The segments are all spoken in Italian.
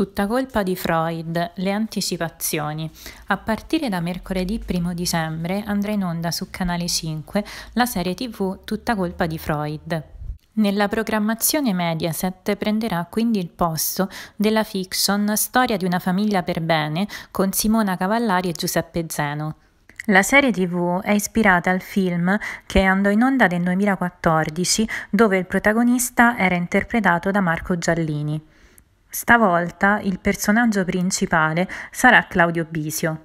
Tutta colpa di Freud, le anticipazioni. A partire da mercoledì 1 dicembre andrà in onda su Canale 5 la serie TV Tutta colpa di Freud. Nella programmazione Mediaset prenderà quindi il posto della fiction Storia di una famiglia per bene con Simona Cavallari e Giuseppe Zeno. La serie tv è ispirata al film che andò in onda nel 2014 dove il protagonista era interpretato da Marco Giallini. Stavolta il personaggio principale sarà Claudio Bisio.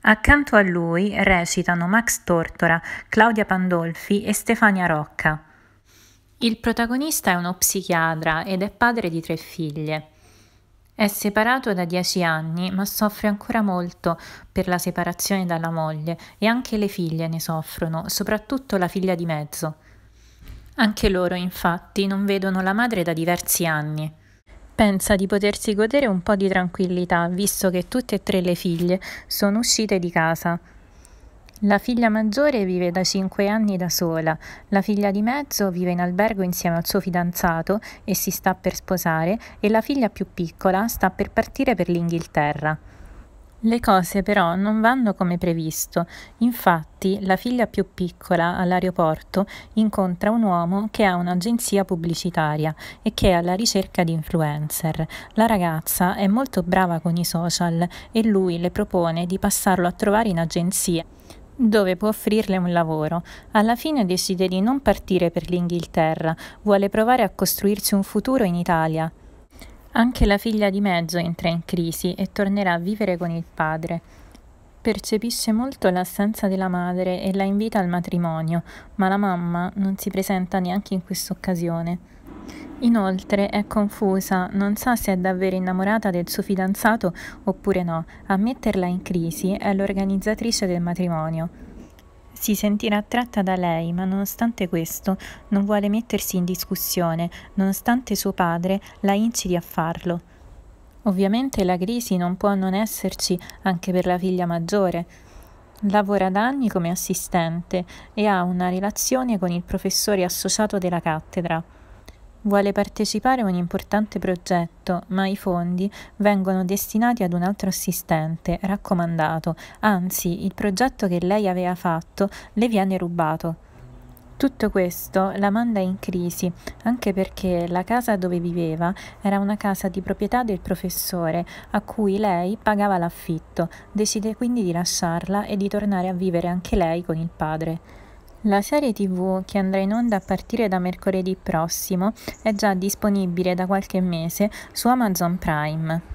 Accanto a lui recitano Max Tortora, Claudia Pandolfi e Stefania Rocca. Il protagonista è uno psichiatra ed è padre di tre figlie. È separato da dieci anni, ma soffre ancora molto per la separazione dalla moglie e anche le figlie ne soffrono, soprattutto la figlia di mezzo. Anche loro, infatti, non vedono la madre da diversi anni pensa di potersi godere un po' di tranquillità, visto che tutte e tre le figlie sono uscite di casa. La figlia maggiore vive da 5 anni da sola, la figlia di mezzo vive in albergo insieme al suo fidanzato e si sta per sposare e la figlia più piccola sta per partire per l'Inghilterra. Le cose però non vanno come previsto, infatti la figlia più piccola all'aeroporto incontra un uomo che ha un'agenzia pubblicitaria e che è alla ricerca di influencer. La ragazza è molto brava con i social e lui le propone di passarlo a trovare in agenzia dove può offrirle un lavoro. Alla fine decide di non partire per l'Inghilterra, vuole provare a costruirsi un futuro in Italia. Anche la figlia di mezzo entra in crisi e tornerà a vivere con il padre. Percepisce molto l'assenza della madre e la invita al matrimonio, ma la mamma non si presenta neanche in questa occasione. Inoltre è confusa, non sa se è davvero innamorata del suo fidanzato oppure no. A metterla in crisi è l'organizzatrice del matrimonio. Si sentirà attratta da lei, ma nonostante questo non vuole mettersi in discussione, nonostante suo padre la incidi a farlo. Ovviamente la crisi non può non esserci anche per la figlia maggiore. Lavora da anni come assistente e ha una relazione con il professore associato della cattedra. Vuole partecipare a un importante progetto, ma i fondi vengono destinati ad un altro assistente, raccomandato, anzi il progetto che lei aveva fatto le viene rubato. Tutto questo la manda in crisi, anche perché la casa dove viveva era una casa di proprietà del professore, a cui lei pagava l'affitto, decide quindi di lasciarla e di tornare a vivere anche lei con il padre. La serie TV, che andrà in onda a partire da mercoledì prossimo, è già disponibile da qualche mese su Amazon Prime.